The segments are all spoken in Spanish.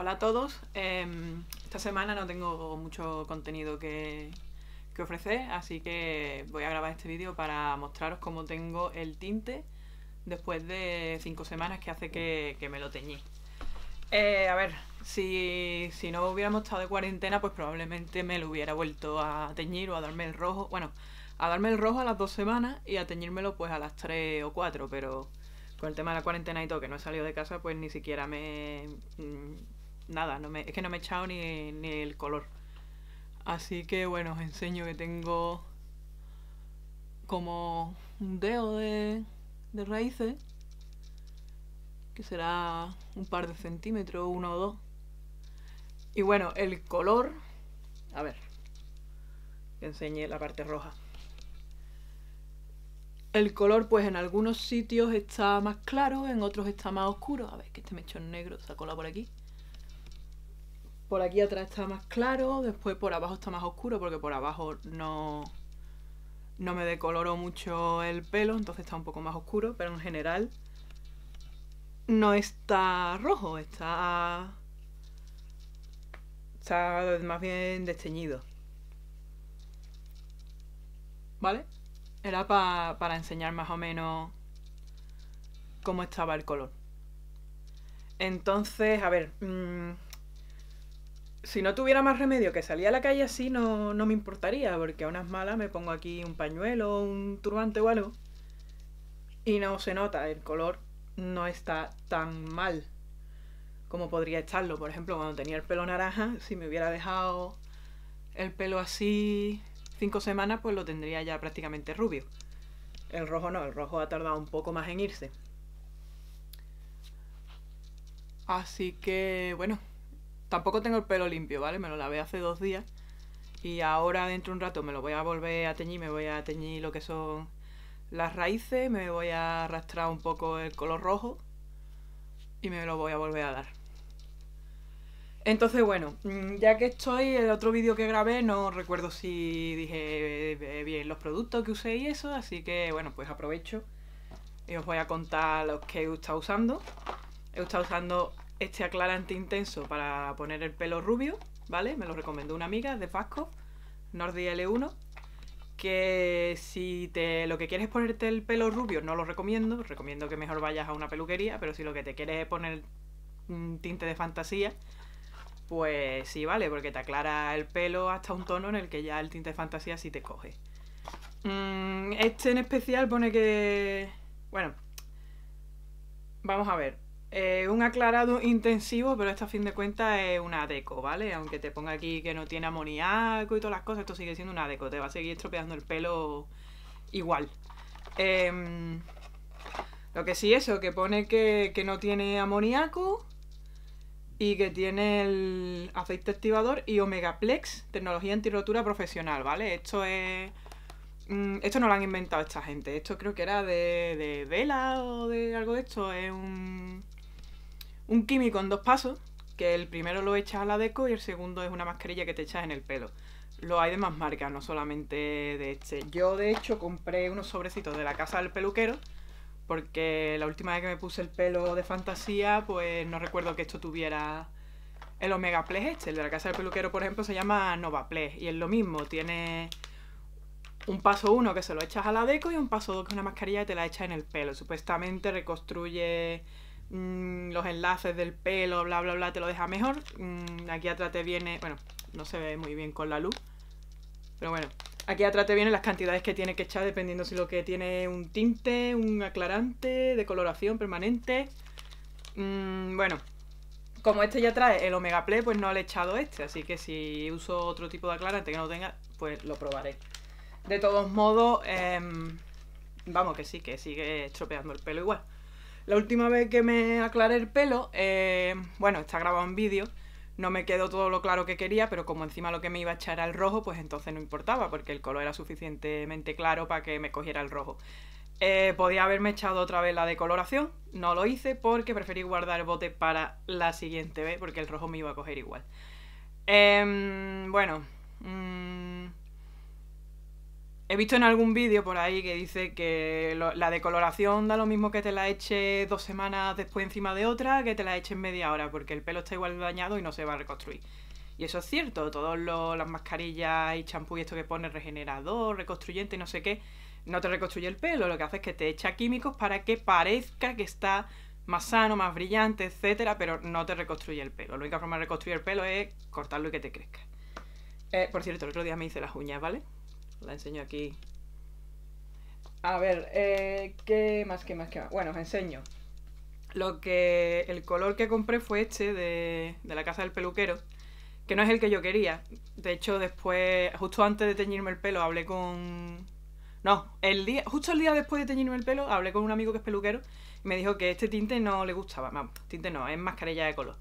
Hola a todos. Em, esta semana no tengo mucho contenido que, ofrecer, así que voy a grabar este vídeo para mostraros cómo tengo el tinte después de cinco semanas que hace que, me lo teñí. Eh, a ver, si, no hubiéramos estado de cuarentena, pues probablemente me lo hubiera vuelto a teñir o a darme el rojo. Bueno, a darme el rojo a las dos semanas y a teñírmelo pues a las tres o cuatro, pero con el tema de la cuarentena y todo, que no he salido de casa, pues ni siquiera me... Mm, nada, es que no me he echado ni, el color. Así que bueno, os enseño que tengo como un dedo de, de raíces, que será un par de centímetros, uno o dos. Y bueno, el color, a ver, que enseñe la parte roja. El color, pues en algunos sitios está más claro, en otros está más oscuro. A ver, que este mechón negro se la por aquí por aquí atrás está más claro, después por abajo está más oscuro porque por abajo no, no me decoloró mucho el pelo, entonces está un poco más oscuro, pero en general no está rojo, está, está más bien desteñido. ¿Vale? Era para enseñar más o menos cómo estaba el color. Entonces, a ver... Mm, si no tuviera más remedio que salir a la calle así, no, no me importaría, porque a unas malas me pongo aquí un pañuelo, un turbante o algo, y no se nota, el color no está tan mal como podría estarlo. Por ejemplo, cuando tenía el pelo naranja, si me hubiera dejado el pelo así cinco semanas, pues lo tendría ya prácticamente rubio. El rojo no, el rojo ha tardado un poco más en irse. Así que, bueno, Tampoco tengo el pelo limpio, ¿vale? Me lo lavé hace dos días. Y ahora dentro de un rato me lo voy a volver a teñir, me voy a teñir lo que son las raíces, me voy a arrastrar un poco el color rojo y me lo voy a volver a dar. Entonces, bueno, mm, ya que estoy, el otro vídeo que grabé no recuerdo si dije eh, eh, bien los productos que usé y eso, así que bueno, pues aprovecho y os voy a contar los que he estado usando. He estado usando este aclarante intenso para poner el pelo rubio, ¿vale? Me lo recomendó una amiga de Fasco, Nordi L1, que si te, lo que quieres es ponerte el pelo rubio, no lo recomiendo, recomiendo que mejor vayas a una peluquería, pero si lo que te quieres es poner un tinte de fantasía, pues sí, vale, porque te aclara el pelo hasta un tono en el que ya el tinte de fantasía sí te coge. Mm, este en especial pone que... Bueno, vamos a ver. Eh, un aclarado intensivo, pero esto a fin de cuentas es una deco, ¿vale? Aunque te ponga aquí que no tiene amoníaco y todas las cosas, esto sigue siendo una deco, te va a seguir estropeando el pelo igual. Em, lo que sí eso, que pone que, no tiene amoníaco y que tiene el aceite activador y omega plex tecnología antirrotura profesional, ¿vale? Esto es... Mm, esto no lo han inventado esta gente, esto creo que era de, de Vela o de algo de esto, es un un químico en dos pasos, que el primero lo echas a la deco y el segundo es una mascarilla que te echas en el pelo. Lo hay de más marcas, no solamente de este. Yo, de hecho, compré unos sobrecitos de la casa del peluquero, porque la última vez que me puse el pelo de fantasía, pues no recuerdo que esto tuviera el Omega Plex este, el de la casa del peluquero, por ejemplo, se llama Nova Plex. y es lo mismo, tiene un paso uno que se lo echas a la deco y un paso dos que es una mascarilla y te la echas en el pelo. Supuestamente reconstruye Mm, los enlaces del pelo, bla, bla, bla, te lo deja mejor. Mm, aquí atrás te viene, bueno, no se ve muy bien con la luz, pero bueno. Aquí atrás te vienen las cantidades que tiene que echar dependiendo si lo que tiene un tinte, un aclarante, de coloración permanente. Mm, bueno, como este ya trae el Omega Play, pues no le he echado este. Así que si uso otro tipo de aclarante que no tenga, pues lo probaré. De todos modos, em, vamos que sí, que sigue estropeando el pelo igual. La última vez que me aclaré el pelo, eh, bueno, está grabado en vídeo, no me quedó todo lo claro que quería, pero como encima lo que me iba a echar era el rojo, pues entonces no importaba, porque el color era suficientemente claro para que me cogiera el rojo. Eh, podía haberme echado otra vez la decoloración, no lo hice porque preferí guardar el bote para la siguiente vez, porque el rojo me iba a coger igual. Em, bueno, mm, He visto en algún vídeo por ahí que dice que la decoloración da lo mismo que te la eche dos semanas después encima de otra que te la eches media hora, porque el pelo está igual dañado y no se va a reconstruir. Y eso es cierto, todas las mascarillas y champú y esto que pone regenerador, reconstruyente y no sé qué, no te reconstruye el pelo, lo que hace es que te echa químicos para que parezca que está más sano, más brillante, etcétera, pero no te reconstruye el pelo. La única forma de reconstruir el pelo es cortarlo y que te crezca. Eh, por cierto, el otro día me hice las uñas, ¿vale? la enseño aquí. A ver, eh, ¿qué más, qué más, qué más? Bueno, os enseño. Lo que. El color que compré fue este de, la casa del peluquero, que no es el que yo quería. De hecho, después, justo antes de teñirme el pelo, hablé con. No, el día, justo el día después de teñirme el pelo, hablé con un amigo que es peluquero y me dijo que este tinte no le gustaba. Vamos, tinte no, es mascarilla de color.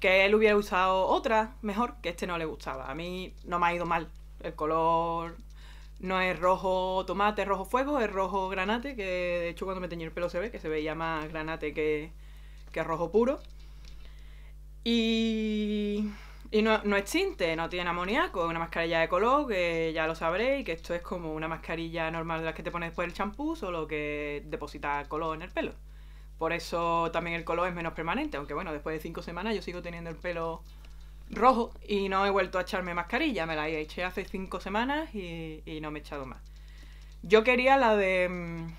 Que él hubiera usado otra mejor, que este no le gustaba. A mí no me ha ido mal. El color no es rojo tomate, rojo fuego, es rojo granate, que de hecho cuando me teñí el pelo se ve, que se veía más granate que, que rojo puro. Y, y no, es tinte, no tiene amoníaco, es una mascarilla de color, que ya lo sabréis, que esto es como una mascarilla normal de las que te pones después el champú, solo que deposita color en el pelo. Por eso también el color es menos permanente, aunque bueno, después de cinco semanas yo sigo teniendo el pelo rojo y no he vuelto a echarme mascarilla. Me la eché hace cinco semanas y, no me he echado más. Yo quería la de. Mm,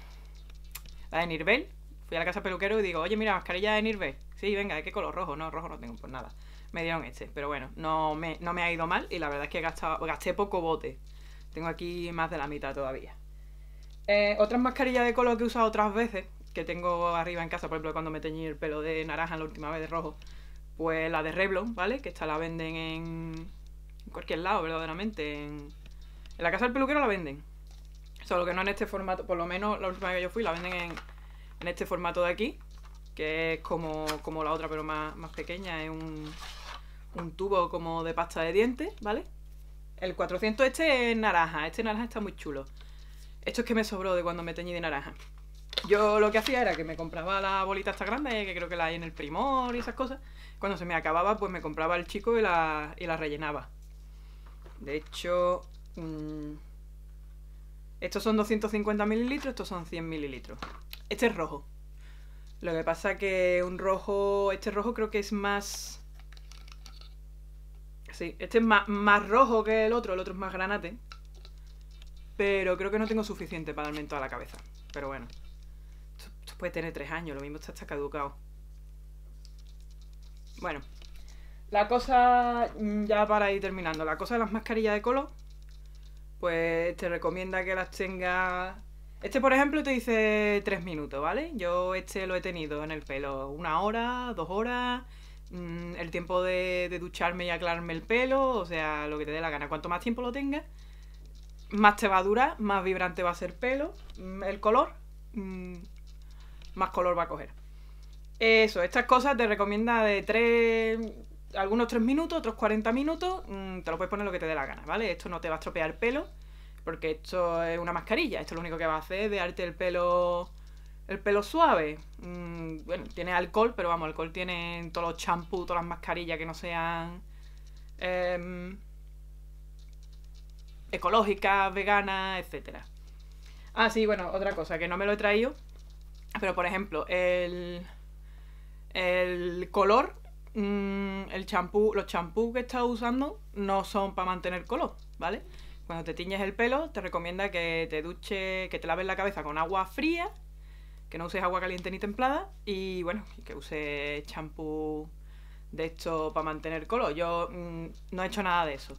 la de Nirvel. Fui a la casa peluquero y digo, oye, mira, mascarilla de Nirvel. Sí, venga, ¿de qué color? Rojo. No, rojo no tengo, por pues nada. Me dieron este. Pero bueno, no me, no me ha ido mal y la verdad es que gastado, gasté poco bote. Tengo aquí más de la mitad todavía. Eh, otras mascarillas de color que he usado otras veces, que tengo arriba en casa, por ejemplo, cuando me teñí el pelo de naranja la última vez de rojo pues la de Reblon, ¿vale? Que esta la venden en, cualquier lado, verdaderamente. En, la casa del peluquero la venden. Solo que no en este formato, por lo menos la última vez que yo fui la venden en, este formato de aquí, que es como, como la otra, pero más, pequeña, es un, un, tubo como de pasta de dientes, ¿vale? El 400 este es naranja, este naranja está muy chulo. Esto es que me sobró de cuando me teñí de naranja. Yo lo que hacía era que me compraba la bolita esta grande, que creo que la hay en el Primor y esas cosas, cuando se me acababa, pues me compraba el chico y la, rellenaba. De hecho, estos son 250 mililitros, estos son 100 mililitros. Este es rojo. Lo que pasa que un rojo, este rojo creo que es más... Sí, este es más, más rojo que el otro, el otro es más granate. Pero creo que no tengo suficiente para darme en toda la cabeza. Pero bueno. Esto, puede tener tres años, lo mismo está, está caducado. Bueno, la cosa, mm, ya para ir terminando, la cosa de las mascarillas de color, pues te recomienda que las tengas... Este, por ejemplo, te dice tres minutos, ¿vale? Yo este lo he tenido en el pelo una hora, dos horas, mm, el tiempo de, ducharme y aclararme el pelo, o sea, lo que te dé la gana. Cuanto más tiempo lo tengas, más te va a durar, más vibrante va a ser el pelo, mm, el color, más color va a coger. Eso, estas cosas te recomienda de tres, algunos tres minutos, otros 40 minutos, mm, te lo puedes poner lo que te dé la gana, ¿vale? Esto no te va a estropear el pelo, porque esto es una mascarilla, esto es lo único que va a hacer es darte el pelo el pelo suave. Mm, bueno, tiene alcohol, pero vamos, alcohol tiene todos los champús, todas las mascarillas que no sean em, ecológicas, veganas, etc. Ah, sí, bueno, otra cosa que no me lo he traído. Pero por ejemplo, el, el color, mm, el champú, los champús que estás usando no son para mantener color, ¿vale? Cuando te tiñes el pelo, te recomienda que te duches que te laves la cabeza con agua fría, que no uses agua caliente ni templada y bueno, que uses champú de esto para mantener color. Yo mm, no he hecho nada de eso.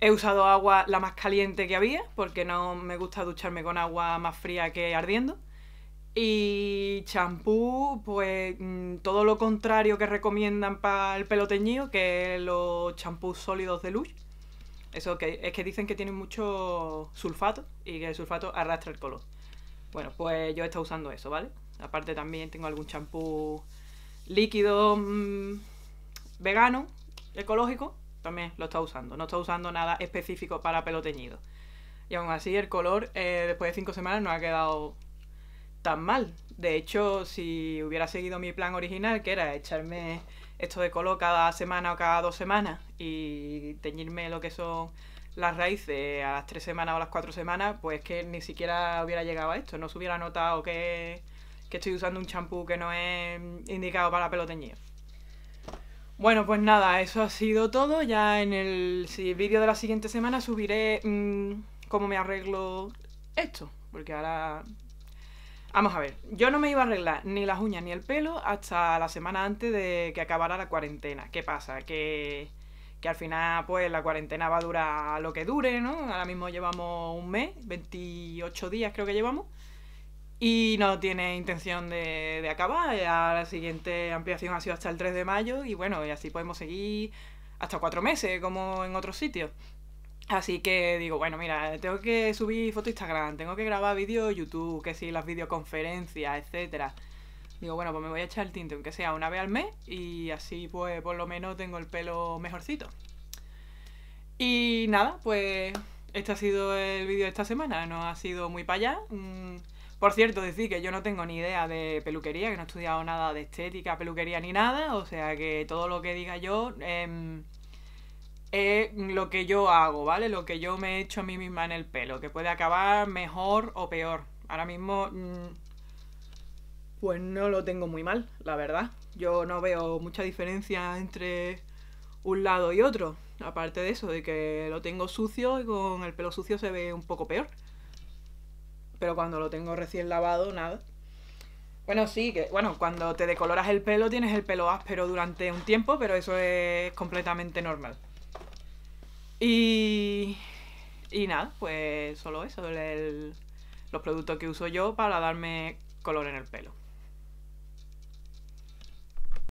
He usado agua la más caliente que había porque no me gusta ducharme con agua más fría que ardiendo. Y champú, pues mm, todo lo contrario que recomiendan para el pelo teñido, que los champús sólidos de luz. Eso que es que dicen que tienen mucho sulfato y que el sulfato arrastra el color. Bueno, pues yo he estado usando eso, ¿vale? Aparte también tengo algún champú líquido mm, vegano, ecológico, también lo está usando. No está usando nada específico para pelo teñido. Y aún así el color eh, después de cinco semanas no ha quedado tan mal. De hecho, si hubiera seguido mi plan original, que era echarme esto de color cada semana o cada dos semanas y teñirme lo que son las raíces a las tres semanas o a las cuatro semanas, pues que ni siquiera hubiera llegado a esto. No se hubiera notado que, que estoy usando un champú que no es indicado para pelo teñido. Bueno, pues nada, eso ha sido todo. Ya en el vídeo de la siguiente semana subiré mm, cómo me arreglo esto, porque ahora Vamos a ver, yo no me iba a arreglar ni las uñas ni el pelo hasta la semana antes de que acabara la cuarentena. ¿Qué pasa? Que, al final, pues, la cuarentena va a durar lo que dure, ¿no? Ahora mismo llevamos un mes, 28 días creo que llevamos, y no tiene intención de, acabar. la siguiente ampliación ha sido hasta el 3 de mayo, y bueno, y así podemos seguir hasta cuatro meses, como en otros sitios. Así que digo, bueno, mira, tengo que subir foto Instagram, tengo que grabar vídeo YouTube, que si sí, las videoconferencias, etcétera. Digo, bueno, pues me voy a echar el tinte, aunque sea una vez al mes, y así pues por lo menos tengo el pelo mejorcito. Y nada, pues este ha sido el vídeo de esta semana, no ha sido muy para allá. Mm, por cierto, decir que yo no tengo ni idea de peluquería, que no he estudiado nada de estética, peluquería ni nada, o sea que todo lo que diga yo... Em, es lo que yo hago, ¿vale? Lo que yo me he hecho a mí misma en el pelo, que puede acabar mejor o peor. Ahora mismo, mm, pues no lo tengo muy mal, la verdad. Yo no veo mucha diferencia entre un lado y otro. Aparte de eso, de que lo tengo sucio y con el pelo sucio se ve un poco peor. Pero cuando lo tengo recién lavado, nada. Bueno, sí, que bueno, cuando te decoloras el pelo tienes el pelo áspero durante un tiempo, pero eso es completamente normal. Y, y nada, pues solo eso, el, los productos que uso yo para darme color en el pelo.